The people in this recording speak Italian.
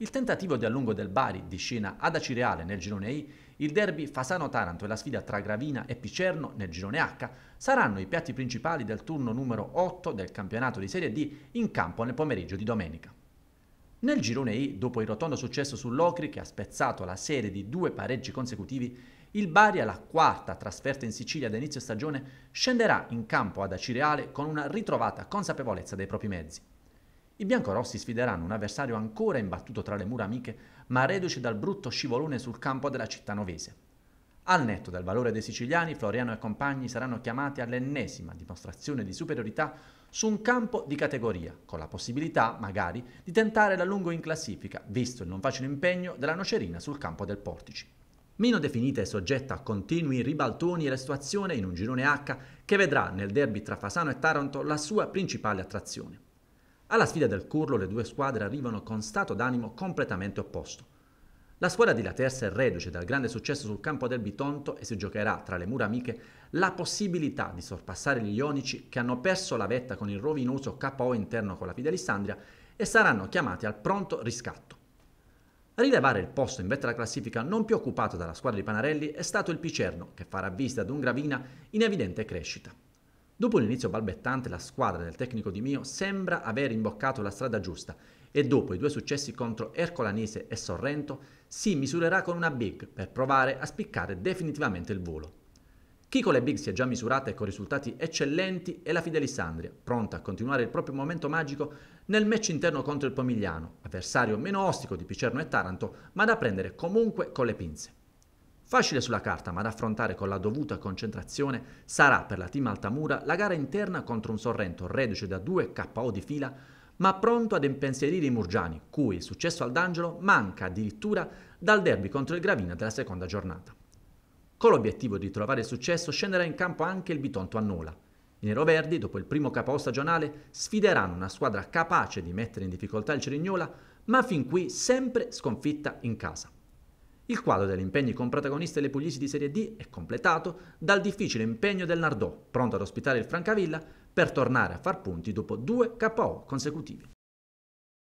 Il tentativo di allungo del Bari di scena ad Acireale nel girone I, il derby Fasano-Taranto e la sfida tra Gravina e Picerno nel girone H saranno i piatti principali del turno numero 8 del campionato di Serie D in campo nel pomeriggio di domenica. Nel girone I, dopo il rotondo successo sull'Ocri che ha spezzato la serie di due pareggi consecutivi, il Bari alla quarta trasferta in Sicilia ad inizio stagione scenderà in campo ad Acireale con una ritrovata consapevolezza dei propri mezzi. I biancorossi sfideranno un avversario ancora imbattuto tra le mura amiche, ma reduce dal brutto scivolone sul campo della città novese. Al netto del valore dei siciliani, Floriano e compagni saranno chiamati all'ennesima dimostrazione di superiorità su un campo di categoria, con la possibilità, magari, di tentare l'allungo in classifica, visto il non facile impegno della nocerina sul campo del Portici. Meno definita e soggetta a continui ribaltoni è la situazione in un girone H che vedrà nel derby tra Fasano e Taranto la sua principale attrazione. Alla sfida del Curlo le due squadre arrivano con stato d'animo completamente opposto. La squadra di Laterza è reduce dal grande successo sul campo del Bitonto e si giocherà tra le mura amiche la possibilità di sorpassare gli Ionici che hanno perso la vetta con il rovinoso KO interno con la Fidelissandria e saranno chiamati al pronto riscatto. A rilevare il posto in vetta alla classifica non più occupato dalla squadra di Panarelli è stato il Picerno, che farà visita ad un Gravina in evidente crescita. Dopo un inizio balbettante la squadra del tecnico di Mio sembra aver imboccato la strada giusta e dopo i due successi contro Ercolanese e Sorrento si misurerà con una Big per provare a spiccare definitivamente il volo. Chi con le Big si è già misurata e con risultati eccellenti è la Fidelisandria, pronta a continuare il proprio momento magico nel match interno contro il Pomigliano, avversario meno ostico di Picerno e Taranto, ma da prendere comunque con le pinze. Facile sulla carta, ma da affrontare con la dovuta concentrazione, sarà per la team Altamura la gara interna contro un Sorrento reduce da due KO di fila, ma pronto ad impensierire i Murgiani, cui il successo al D'Angelo manca addirittura dal derby contro il Gravina della seconda giornata. Con l'obiettivo di trovare il successo scenderà in campo anche il Bitonto Annola. I neroverdi, dopo il primo KO stagionale, sfideranno una squadra capace di mettere in difficoltà il Cerignola, ma fin qui sempre sconfitta in casa. Il quadro degli impegni con protagonisti le pugliesi di Serie D è completato dal difficile impegno del Nardò, pronto ad ospitare il Francavilla, per tornare a far punti dopo due KO consecutivi.